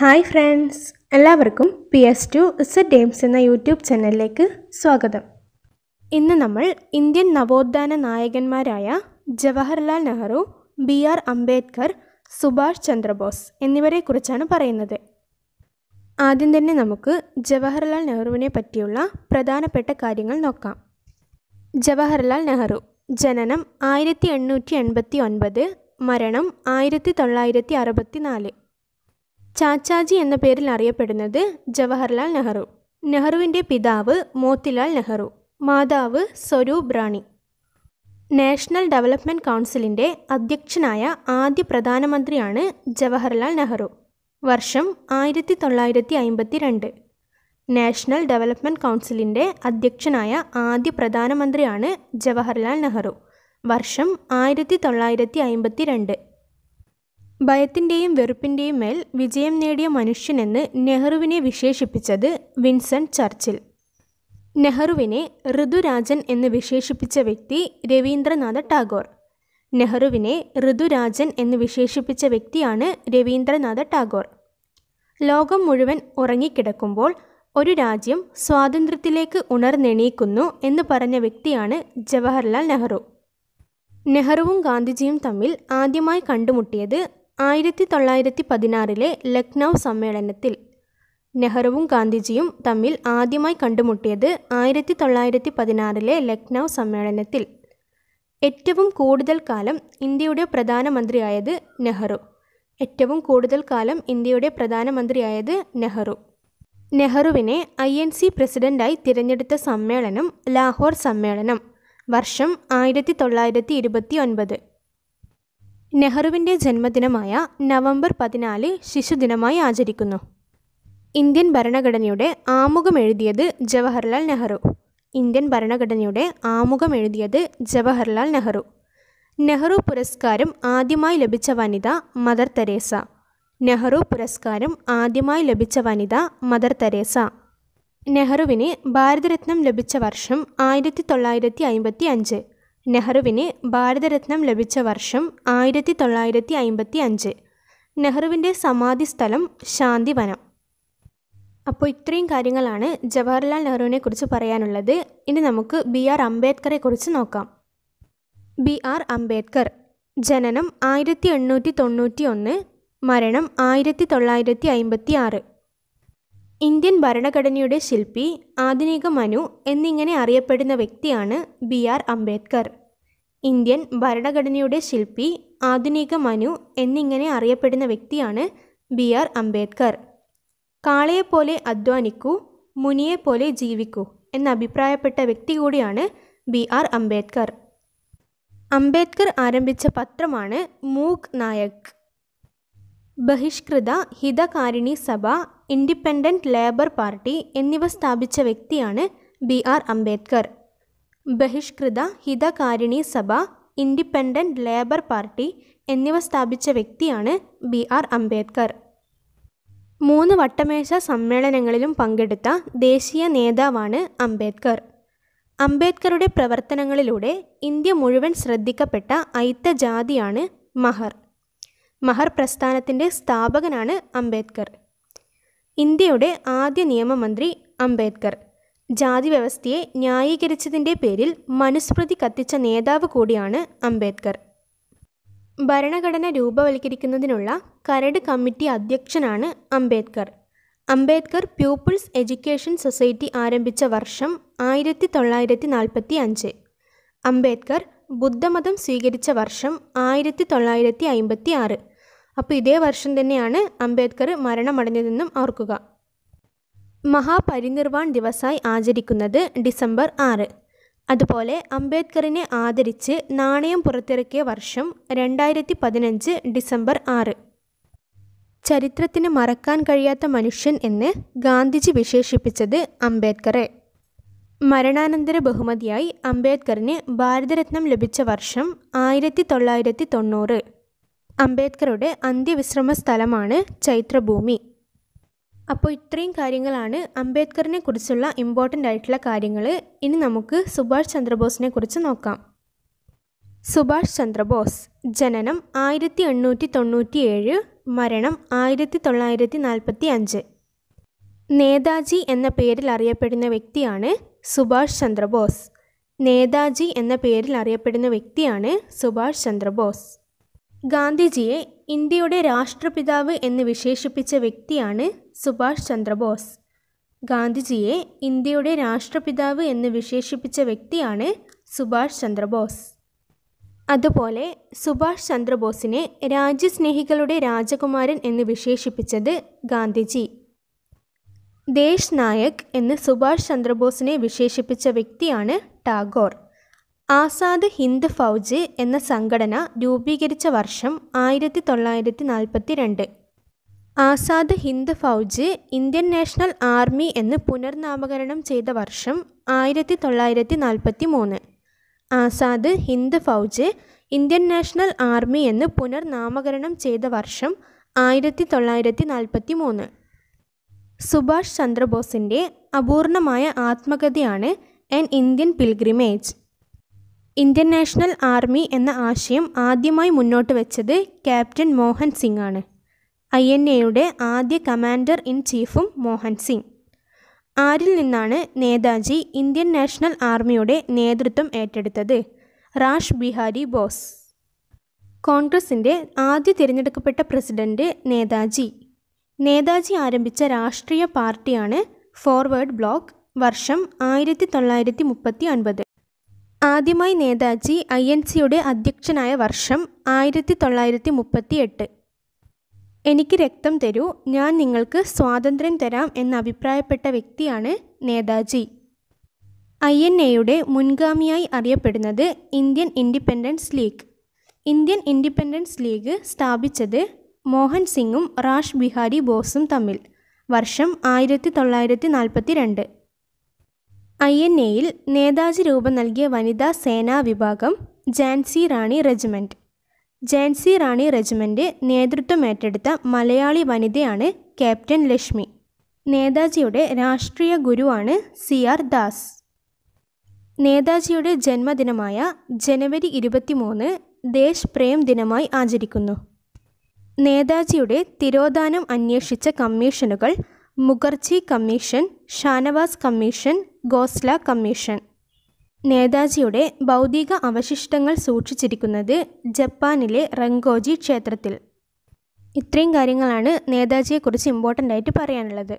hi friends എല്ലാവർക്കും P S to Z games എന്ന YouTube ചാനലിലേക്ക് സ്വാഗതം ഇന്ന് നമ്മൾ ഇന്ത്യൻ നവോത്ഥാന നായകന്മാരായ ജവഹർലാൽ നെഹ്റു ബി ആർ അംബേദ്കർ സുഭാഷ് ചന്ദ്രബോസ് എന്നിവരെക്കുറിച്ചാണ് പറയുന്നത് ആദ്യം തന്നെ നമുക്ക് ജവഹർലാൽ നെഹ്റുവിനെ പറ്റിയുള്ള പ്രധാനപ്പെട്ട കാര്യങ്ങൾ നോക്കാം ജവഹർലാൽ നെഹ്റു ജനനം ആയിരത്തി എണ്ണൂറ്റി എൺപത്തി ഒൻപത് മരണം ആയിരത്തി തൊള്ളായിരത്തി അറുപത്തി നാല് ചാച്ചാജി എന്ന പേരിൽ അറിയപ്പെടുന്നത് ജവഹർലാൽ നെഹ്റു നെഹ്റുവിൻ്റെ പിതാവ് മോത്തിലാൽ നെഹ്റു മാതാവ് സ്വരൂപ് റാണി നാഷണൽ ഡെവലപ്മെൻറ്റ് കൗൺസിലിൻ്റെ അധ്യക്ഷനായ ആദ്യ പ്രധാനമന്ത്രിയാണ് ജവഹർലാൽ നെഹ്റു വർഷം ആയിരത്തി തൊള്ളായിരത്തി അമ്പത്തി രണ്ട് നാഷണൽ ഡെവലപ്മെൻറ്റ് കൗൺസിലിൻ്റെ അധ്യക്ഷനായ ആദ്യ പ്രധാനമന്ത്രിയാണ് ജവഹർലാൽ നെഹ്റു വർഷം ആയിരത്തി തൊള്ളായിരത്തി അമ്പത്തി രണ്ട് ഭയത്തിൻ്റെയും വെറുപ്പിൻ്റെയും മേൽ വിജയം നേടിയ മനുഷ്യനെന്ന് നെഹ്റുവിനെ വിശേഷിപ്പിച്ചത് വിൻസൺ ചർച്ചിൽ നെഹ്റുവിനെ ഋതുരാജൻ എന്ന് വിശേഷിപ്പിച്ച വ്യക്തി രവീന്ദ്രനാഥ ടാഗോർ നെഹ്റുവിനെ ഋതുരാജൻ എന്ന് വിശേഷിപ്പിച്ച വ്യക്തിയാണ് രവീന്ദ്രനാഥ ടാഗോർ ലോകം മുഴുവൻ ഉറങ്ങിക്കിടക്കുമ്പോൾ ഒരു രാജ്യം സ്വാതന്ത്ര്യത്തിലേക്ക് ഉണർന്നെണീക്കുന്നു എന്ന് പറഞ്ഞ വ്യക്തിയാണ് ജവഹർലാൽ നെഹ്റു നെഹ്റുവും ഗാന്ധിജിയും തമ്മിൽ ആദ്യമായി കണ്ടുമുട്ടിയത് ആയിരത്തി തൊള്ളായിരത്തി പതിനാറിലെ ലക്നൗ സമ്മേളനത്തിൽ നെഹ്റുവും ഗാന്ധിജിയും തമ്മിൽ ആദ്യമായി കണ്ടുമുട്ടിയത് ആയിരത്തി തൊള്ളായിരത്തി പതിനാറിലെ ലക്നൗ സമ്മേളനത്തിൽ ഏറ്റവും കൂടുതൽ കാലം ഇന്ത്യയുടെ പ്രധാനമന്ത്രിയായത് നെഹ്റു ഏറ്റവും കൂടുതൽ കാലം ഇന്ത്യയുടെ പ്രധാനമന്ത്രിയായത് നെഹ്റു നെഹ്റുവിനെ ഐ എൻ സി പ്രസിഡൻ്റായി തിരഞ്ഞെടുത്ത സമ്മേളനം ലാഹോർ സമ്മേളനം വർഷം ആയിരത്തി തൊള്ളായിരത്തി ഇരുപത്തി ഒൻപത് നെഹ്റുവിൻ്റെ ജന്മദിനമായ നവംബർ പതിനാല് ശിശുദിനമായി ആചരിക്കുന്നു ഇന്ത്യൻ ഭരണഘടനയുടെ ആമുഖം എഴുതിയത് ജവഹർലാൽ നെഹ്റു ഇന്ത്യൻ ഭരണഘടനയുടെ ആമുഖം എഴുതിയത് ജവഹർലാൽ നെഹ്റു നെഹ്റു പുരസ്കാരം ആദ്യമായി ലഭിച്ച വനിത മദർ തെരേസ നെഹ്റു പുരസ്കാരം ആദ്യമായി ലഭിച്ച വനിത മദർ തെരേസ നെഹ്റുവിന് ഭാരതരത്നം ലഭിച്ച വർഷം ആയിരത്തി തൊള്ളായിരത്തി അഞ്ച് നെഹ്റുവിന് ഭാരതരത്നം ലഭിച്ച വർഷം ആയിരത്തി തൊള്ളായിരത്തി അമ്പത്തി അഞ്ച് നെഹ്റുവിൻ്റെ സമാധി സ്ഥലം ശാന്തിവനം അപ്പോൾ ഇത്രയും കാര്യങ്ങളാണ് ജവഹർലാൽ നെഹ്റുവിനെ കുറിച്ച് പറയാനുള്ളത് ഇനി നമുക്ക് ബി ആർ അംബേദ്കറെ കുറിച്ച് നോക്കാം ബി ആർ അംബേദ്കർ ജനനം ആയിരത്തി എണ്ണൂറ്റി തൊണ്ണൂറ്റി ഒന്ന് മരണം ആയിരത്തി തൊള്ളായിരത്തി അമ്പത്തി ആറ് ഇന്ത്യൻ ഭരണഘടനയുടെ ശില്പി ആധുനിക മനു എന്നിങ്ങനെ അറിയപ്പെടുന്ന വ്യക്തിയാണ് ബി ആർ അംബേദ്കർ ഇന്ത്യൻ ഭരണഘടനയുടെ ശില്പി ആധുനിക മനു എന്നിങ്ങനെ അറിയപ്പെടുന്ന വ്യക്തിയാണ് ബി ആർ അംബേദ്കർ കാളയെപ്പോലെ അധ്വാനിക്കൂ മുനിയെപ്പോലെ ജീവിക്കൂ എന്ന അഭിപ്രായപ്പെട്ട വ്യക്തി കൂടിയാണ് ബി ആർ അംബേദ്കർ അംബേദ്കർ ആരംഭിച്ച പത്രമാണ് MOOC Nayak ബഹിഷ്കൃത Hitakarini Sabha Independent labour party എന്നിവ സ്ഥാപിച്ച വ്യക്തിയാണ് B R Ambedkar Bahishkrit Hitakarini Sabha Independent labour party എന്നിവ സ്ഥാപിച്ച വ്യക്തിയാണ് ബി ആർ അംബേദ്കർ മൂന്ന് വട്ടമേശ സമ്മേളനങ്ങളിലും പങ്കെടുത്ത ദേശീയ നേതാവാണ് അംബേദ്കർ അംബേദ്കറുടെ പ്രവർത്തനങ്ങളിലൂടെ ഇന്ത്യ മുഴുവൻ ശ്രദ്ധിക്കപ്പെട്ട ഐത്തജാതിയാണ് മഹർ മഹർ പ്രസ്ഥാനത്തിൻ്റെ സ്ഥാപകനാണ് അംബേദ്കർ ഇന്ത്യയുടെ ആദ്യ നിയമമന്ത്രി അംബേദ്കർ ജാതി വ്യവസ്ഥയെ ന്യായീകരിച്ചതിൻ്റെ പേരിൽ മനുസ്മൃതി കത്തിച്ച നേതാവ് കൂടിയാണ് അംബേദ്കർ ഭരണഘടന രൂപവൽക്കരിക്കുന്നതിനുള്ള കരട് കമ്മിറ്റി അധ്യക്ഷനാണ് Ambedkar Ambedkar People's Education Society ആരംഭിച്ച വർഷം ആയിരത്തി തൊള്ളായിരത്തി നാൽപ്പത്തി അഞ്ച് അംബേദ്കർ ബുദ്ധമതം സ്വീകരിച്ച വർഷം ആയിരത്തി തൊള്ളായിരത്തി അമ്പത്തി ആറ് അപ്പോൾ ഇതേ വർഷം തന്നെയാണ് അംബേദ്കർ മരണമടഞ്ഞതെന്നും ഓർക്കുക മഹാപരിനിർവാൺ ദിവസായി ആചരിക്കുന്നത് ഡിസംബർ ആറ് അതുപോലെ അംബേദ്കറിനെ ആദരിച്ച് നാണയം പുറത്തിറക്കിയ വർഷം രണ്ടായിരത്തി പതിനഞ്ച് ഡിസംബർ ആറ് ചരിത്രത്തിന് മറക്കാൻ കഴിയാത്ത മനുഷ്യൻ എന്ന് ഗാന്ധിജി വിശേഷിപ്പിച്ചത് അംബേദ്കറെ മരണാനന്തര ബഹുമതിയായി അംബേദ്കറിന് ഭാരതരത്നം ലഭിച്ച വർഷം ആയിരത്തി തൊള്ളായിരത്തി തൊണ്ണൂറ് അംബേദ്കറുടെ അന്ത്യവിശ്രമ സ്ഥലമാണ് ചൈത്രഭൂമി അപ്പോൾ ഇത്രയും കാര്യങ്ങളാണ് അംബേദ്കറിനെ കുറിച്ചുള്ള ഇമ്പോർട്ടൻ്റ് ആയിട്ടുള്ള കാര്യങ്ങൾ ഇനി നമുക്ക് സുഭാഷ് ചന്ദ്രബോസിനെ കുറിച്ച് നോക്കാം സുഭാഷ് ചന്ദ്രബോസ് ജനനം ആയിരത്തി എണ്ണൂറ്റി തൊണ്ണൂറ്റി ഏഴ് മരണം ആയിരത്തി തൊള്ളായിരത്തി നാൽപ്പത്തി അഞ്ച് നേതാജി എന്ന പേരിൽ അറിയപ്പെടുന്ന വ്യക്തിയാണ് സുഭാഷ് ചന്ദ്രബോസ് നേതാജി എന്ന പേരിൽ അറിയപ്പെടുന്ന വ്യക്തിയാണ് സുഭാഷ് ചന്ദ്രബോസ് ഗാന്ധിജിയെ ഇന്ത്യയുടെ രാഷ്ട്രപിതാവ് എന്ന് വിശേഷിപ്പിച്ച വ്യക്തിയാണ് സുഭാഷ് ചന്ദ്രബോസ് ഗാന്ധിജിയെ ഇന്ത്യയുടെ രാഷ്ട്രപിതാവ് എന്ന് വിശേഷിപ്പിച്ച വ്യക്തിയാണ് സുഭാഷ് ചന്ദ്രബോസ് അതുപോലെ സുഭാഷ് ചന്ദ്രബോസിനെ രാജ്യസ്നേഹികളുടെ രാജകുമാരൻ എന്ന് വിശേഷിപ്പിച്ചത് ഗാന്ധിജി ദേശ് നായക് എന്ന് സുഭാഷ് ചന്ദ്രബോസിനെ വിശേഷിപ്പിച്ച വ്യക്തിയാണ് ടാഗോർ ആസാദ് ഹിന്ദ് ഫൗജ് എന്ന സംഘടന രൂപീകരിച്ച വർഷം ആയിരത്തി തൊള്ളായിരത്തി നാൽപ്പത്തി രണ്ട് Azad Hind Fauj Indian National Army എന്ന് പുനർനാമകരണം ചെയ്ത വർഷം ആയിരത്തി തൊള്ളായിരത്തി നാൽപ്പത്തി മൂന്ന് Azad Hind Fauj Indian National Army എന്ന് പുനർനാമകരണം ചെയ്ത വർഷം ആയിരത്തി തൊള്ളായിരത്തി നാൽപ്പത്തി മൂന്ന് സുഭാഷ് ചന്ദ്രബോസിൻ്റെ അപൂർണമായ ആത്മകഥയാണ് an Indian Pilgrimage Indian National Army എന്ന ആശയം ആദ്യമായി മുന്നോട്ട് വെച്ചത് ക്യാപ്റ്റൻ മോഹൻ സിംഗ് ആണ് ഐ എൻ എയുടെ ആദ്യ കമാൻഡർ ഇൻ ചീഫും മോഹൻ സിംഗ് ആരിൽ നിന്നാണ് നേതാജി ഇന്ത്യൻ നാഷണൽ ആർമിയുടെ നേതൃത്വം ഏറ്റെടുത്തത് റാഷ് ബിഹാരി ബോസ് കോൺഗ്രസിൻ്റെ ആദ്യ തിരഞ്ഞെടുക്കപ്പെട്ട പ്രസിഡന്റ് നേതാജി നേതാജി ആരംഭിച്ച രാഷ്ട്രീയ പാർട്ടിയാണ് ഫോർവേഡ് ബ്ലോക്ക് വർഷം ആയിരത്തി തൊള്ളായിരത്തി മുപ്പത്തി ഒൻപത് ആദ്യമായി നേതാജി ഐ എൻ സിയുടെ അധ്യക്ഷനായ വർഷം ആയിരത്തി തൊള്ളായിരത്തി മുപ്പത്തി എട്ട് എനിക്ക് രക്തം തരൂ ഞാൻ നിങ്ങൾക്ക് സ്വാതന്ത്ര്യം തരാം എന്ന് അഭിപ്രായപ്പെട്ട വ്യക്തിയാണ് നേതാജി ഐ എൻ എയുടെ മുൻഗാമിയായി അറിയപ്പെടുന്നത് Indian Independence League Indian Independence League സ്ഥാപിച്ചത് മോഹൻ സിംഗും റാഷ് ബിഹാരി ബോസും തമ്മിൽ വർഷം ആയിരത്തി തൊള്ളായിരത്തി നാൽപ്പത്തി രണ്ട് ഐ എൻ എയിൽ നേതാജി രൂപം നൽകിയ വനിതാ സേനാ വിഭാഗം ജാൻസി റാണി റെജിമെൻറ്റ് ജാൻസി റാണി റെജിമെൻറ്റ് നേതൃത്വം ഏറ്റെടുത്ത മലയാളി വനിതയാണ് ക്യാപ്റ്റൻ ലക്ഷ്മി നേതാജിയുടെ രാഷ്ട്രീയ ഗുരുവാണ് സി ആർ ദാസ് നേതാജിയുടെ ജന്മദിനമായ ജനുവരി ഇരുപത്തിമൂന്ന് ദേശ് പ്രേം ദിനമായി ആചരിക്കുന്നു നേതാജിയുടെ തിരോധാനം അന്വേഷിച്ച കമ്മീഷനുകൾ Mukherjee commission Shahnawaz commission Khosla commission നേതാജിയുടെ ഭൗതിക അവശിഷ്ടങ്ങൾ സൂക്ഷിച്ചിരിക്കുന്നത് ജപ്പാനിലെ റങ്കോജി ക്ഷേത്രത്തിൽ ഇത്രയും കാര്യങ്ങളാണ് നേതാജിയെക്കുറിച്ച് ഇമ്പോർട്ടൻ്റ് ആയിട്ട് പറയാനുള്ളത്